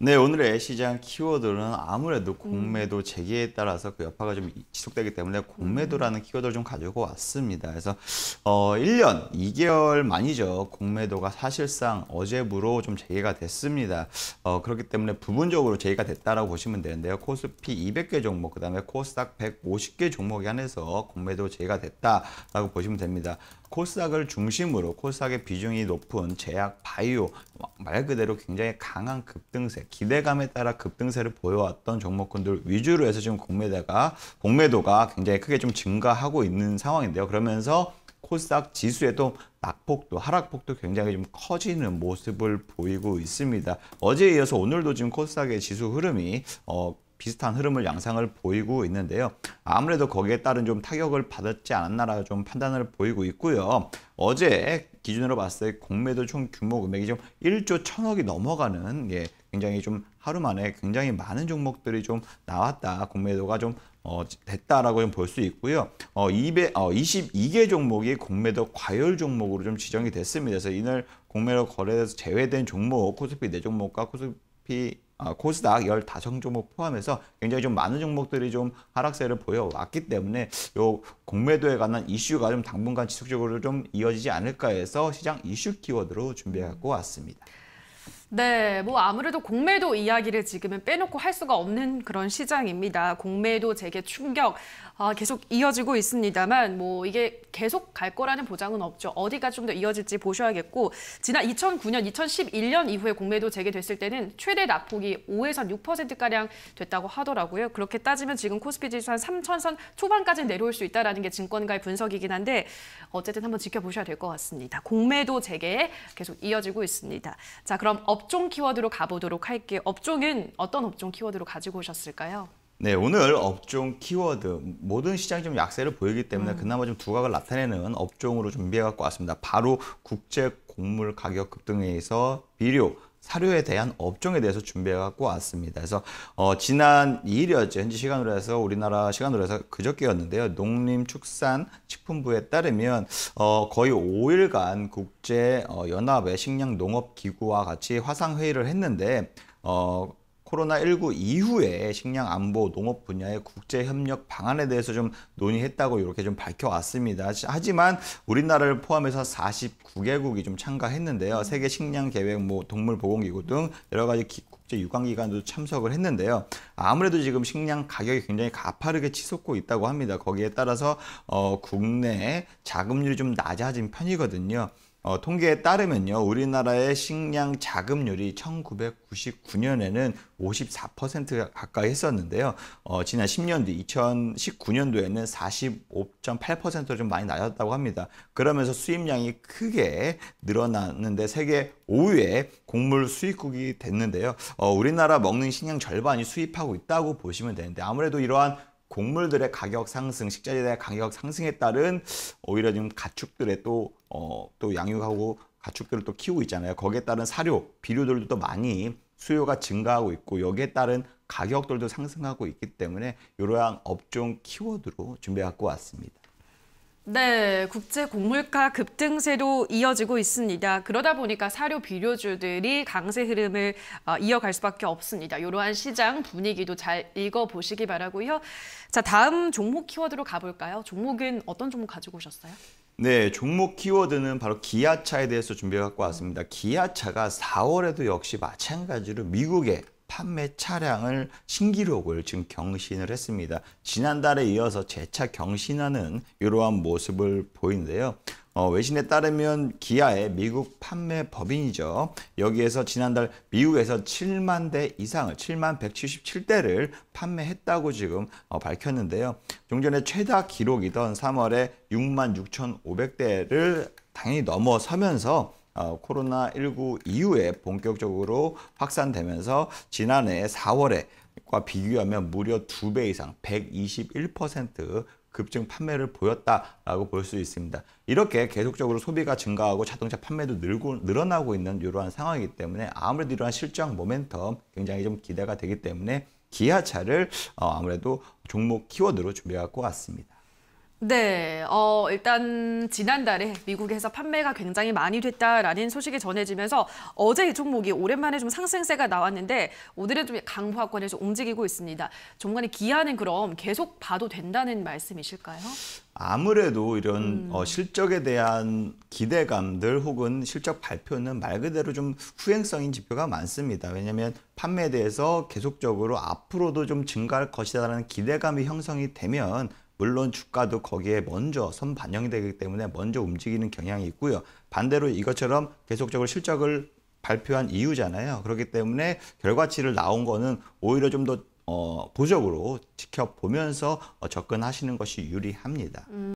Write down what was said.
네, 오늘의 시장 키워드는 아무래도 공매도 음. 재개에 따라서 그 여파가 좀 지속되기 때문에 공매도라는 음. 키워드를 좀 가지고 왔습니다. 그래서 어 1년 2개월 만이죠. 공매도가 사실상 어제부로 좀 재개가 됐습니다. 어 그렇기 때문에 부분적으로 재개가 됐다라고 보시면 되는데요. 코스피 200개 종목, 그다음에 코스닥 150개 종목에 한해서 공매도 재개가 됐다라고 보시면 됩니다. 코스닥을 중심으로 코스닥의 비중이 높은 제약, 바이오 말 그대로 굉장히 강한 급등세, 기대감에 따라 급등세를 보여왔던 종목군들 위주로 해서 지금 공매대가 공매도가 굉장히 크게 좀 증가하고 있는 상황인데요. 그러면서 코스닥 지수에도 낙폭도 하락폭도 굉장히 좀 커지는 모습을 보이고 있습니다. 어제에 이어서 오늘도 지금 코스닥의 지수 흐름이 어, 비슷한 흐름을 양상을 보이고 있는데요. 아무래도 거기에 따른 좀 타격을 받았지 않았나라 좀 판단을 보이고 있고요. 어제 기준으로 봤을 때 공매도 총 규모 금액이 좀 1조 1000억이 넘어가는 예, 굉장히 좀 하루 만에 굉장히 많은 종목들이 좀 나왔다. 공매도가 좀 어, 됐다라고 볼 수 있고요. 어, 200, 어, 22개 종목이 공매도 과열 종목으로 좀 지정이 됐습니다. 그래서 이날 공매도 거래에서 제외된 종목 코스피 4종목과 코스피 아, 코스닥 15종목 포함해서 굉장히 좀 많은 종목들이 좀 하락세를 보여왔기 때문에 요 공매도에 관한 이슈가 좀 당분간 지속적으로 좀 이어지지 않을까 해서 시장 이슈 키워드로 준비해 갖고 왔습니다. 네, 뭐 아무래도 공매도 이야기를 지금은 빼놓고 할 수가 없는 그런 시장입니다. 공매도 재개 충격 아, 계속 이어지고 있습니다만 뭐 이게 계속 갈 거라는 보장은 없죠. 어디가 좀 더 이어질지 보셔야겠고 지난 2009년, 2011년 이후에 공매도 재개됐을 때는 최대 낙폭이 5에서 6%가량 됐다고 하더라고요. 그렇게 따지면 지금 코스피 지수 한 3천선 초반까지 내려올 수 있다는 게 증권가의 분석이긴 한데 어쨌든 한번 지켜보셔야 될 것 같습니다. 공매도 재개 계속 이어지고 있습니다. 자, 그럼 업 업종 키워드로 가보도록 할게요. 업종은 어떤 업종 키워드로 가지고 오셨을까요? 네, 오늘 업종 키워드 모든 시장이 좀 약세를 보이기 때문에 음. 그나마 좀 두각을 나타내는 업종으로 준비해 갖고 왔습니다. 바로 국제 곡물 가격 급등에 의해서 비료 사료에 대한 업종에 대해서 준비해 갖고 왔습니다. 그래서 어, 지난 2일이었죠. 현지 시간으로 해서 우리나라 시간으로 해서 그저께였는데요. 농림축산식품부에 따르면 어, 거의 5일간 국제 어, 연합의 식량농업기구와 같이 화상 회의를 했는데 어, 코로나19 이후에 식량 안보 농업 분야의 국제 협력 방안에 대해서 좀 논의했다고 이렇게 좀 밝혀왔습니다. 하지만 우리나라를 포함해서 49개국이 좀 참가했는데요. 음. 세계 식량 계획, 뭐 동물 보건기구 등 여러 가지 기, 국제 유관기관도 참석을 했는데요. 아무래도 지금 식량 가격이 굉장히 가파르게 치솟고 있다고 합니다. 거기에 따라서 어, 국내 자금률이 좀 낮아진 편이거든요. 어, 통계에 따르면요, 우리나라의 식량 자급률이 1999년에는 54% 가까이 했었는데요. 어, 지난 10년 뒤 2019년도에는 45.8%로 좀 많이 낮았다고 합니다. 그러면서 수입량이 크게 늘어났는데 세계 5위의 곡물 수입국이 됐는데요. 어, 우리나라 먹는 식량 절반이 수입하고 있다고 보시면 되는데 아무래도 이러한 곡물들의 가격 상승, 식자재의 가격 상승에 따른 오히려 지금 가축들의 또, 어, 또 양육하고 가축들을 또 키우고 있잖아요. 거기에 따른 사료, 비료들도 또 많이 수요가 증가하고 있고 여기에 따른 가격들도 상승하고 있기 때문에 이러한 업종 키워드로 준비해 갖고 왔습니다. 네, 국제 곡물가 급등세로 이어지고 있습니다. 그러다 보니까 사료 비료주들이 강세 흐름을 어, 이어갈 수밖에 없습니다. 이러한 시장 분위기도 잘 읽어보시기 바라고요. 자, 다음 종목 키워드로 가볼까요? 종목은 어떤 종목 가지고 오셨어요? 네, 종목 키워드는 바로 기아차에 대해서 준비해 갖고 왔습니다. 기아차가 4월에도 역시 마찬가지로 미국에 판매 차량을 신기록을 지금 경신을 했습니다. 지난달에 이어서 재차 경신하는 이러한 모습을 보이는데요. 어, 외신에 따르면 기아의 미국 판매 법인이죠. 여기에서 지난달 미국에서 7만 대 이상을 7만 177대를 판매했다고 지금 어, 밝혔는데요. 종전에 최다 기록이던 3월에 6만 6,500대를 당연히 넘어서면서 어, 코로나19 이후에 본격적으로 확산되면서 지난해 4월에 과 비교하면 무려 두 배 이상 121% 급증 판매를 보였다라고 볼 수 있습니다. 이렇게 계속적으로 소비가 증가하고 자동차 판매도 늘고 늘어나고 있는 이러한 상황이기 때문에 아무래도 이러한 실적 모멘텀 굉장히 좀 기대가 되기 때문에 기아차를 어, 아무래도 종목 키워드로 준비해 갖고 왔습니다. 네, 어, 일단 지난달에 미국에서 판매가 굉장히 많이 됐다라는 소식이 전해지면서 어제 이 종목이 오랜만에 좀 상승세가 나왔는데 오늘은 좀 강화권에서 움직이고 있습니다. 종간에 기한은 그럼 계속 봐도 된다는 말씀이실까요? 아무래도 이런 음. 어, 실적에 대한 기대감들 혹은 실적 발표는 말 그대로 좀 후행성인 지표가 많습니다. 왜냐하면 판매에 대해서 계속적으로 앞으로도 좀 증가할 것이다라는 기대감이 형성이 되면 물론 주가도 거기에 먼저 선 반영이 되기 때문에 먼저 움직이는 경향이 있고요. 반대로 이것처럼 계속적으로 실적을 발표한 이유잖아요. 그렇기 때문에 결과치를 나온 거는 오히려 좀 더 어, 보적으로 지켜보면서 어, 접근하시는 것이 유리합니다. 음.